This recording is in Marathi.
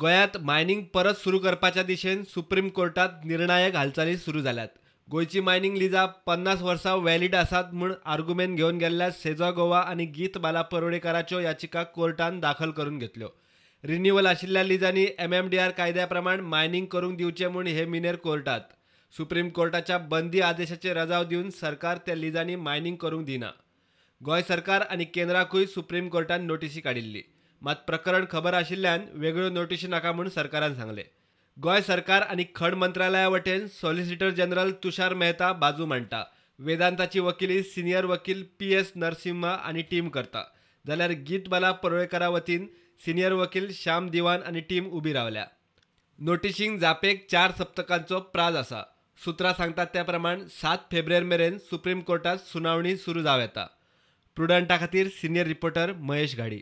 गोयात मायनिंग परत सुरू करपाच्या दिशेन सुप्रीम कोर्टात निर्णायक हालचाली सुरू झाल्यात गोयची मायनिंग लिजा पन्नास वर्सां वॅलिड आसात म्हूण आर्गुमेंट घेवन गेल्ल्या सेजा गोवा आनी गीत बाला परोडेकाराच्यो याचिका कोर्टान दाखल करून घेतल्यो रिन्यूवल आशिल्ल्या लिजांनी एम एम डी आर कायद्या प्रमाण मायनिंग करूंक दिवचें म्हूण हे मिनेर कोर्टात सुप्रीम कोर्टाच्या बंदी आदेशाचे रजाव दिवन सरकार त्या लिजांनी मायनिंग करूंक दिना गोंय सरकार आनी केंद्राकूय सुप्रीम कोर्टान नोटीसी काडिल्ली मात प्रकरण खबर आशिल्ल्यान वेगळ्यो नोटीशी नाका म्हूण सरकारान सांगले गोंय सरकार आनी खण मंत्रालया वटेन सॉलिसिटर जनरल तुषार मेहता बाजू मांडटा वेदांताची वकिली सिनियर वकील पी एस नरसिम्हा आनी टीम करता जाल्यार गीतबाला परोळेकारा वतीन सिनियर वकील श्याम दिवान आनी टीम उबी रावल्या नोटिशींक जापेक चार सप्तकांचो प्राज आसा सुत्रां सांगतात त्या प्रमाण सात फेब्रुवारी मेरेन सुप्रीम कोर्टात सुनावणी सुरू जावं येता प्रुडंटा खातीर सिनियर रिपोर्टर महेश घाडी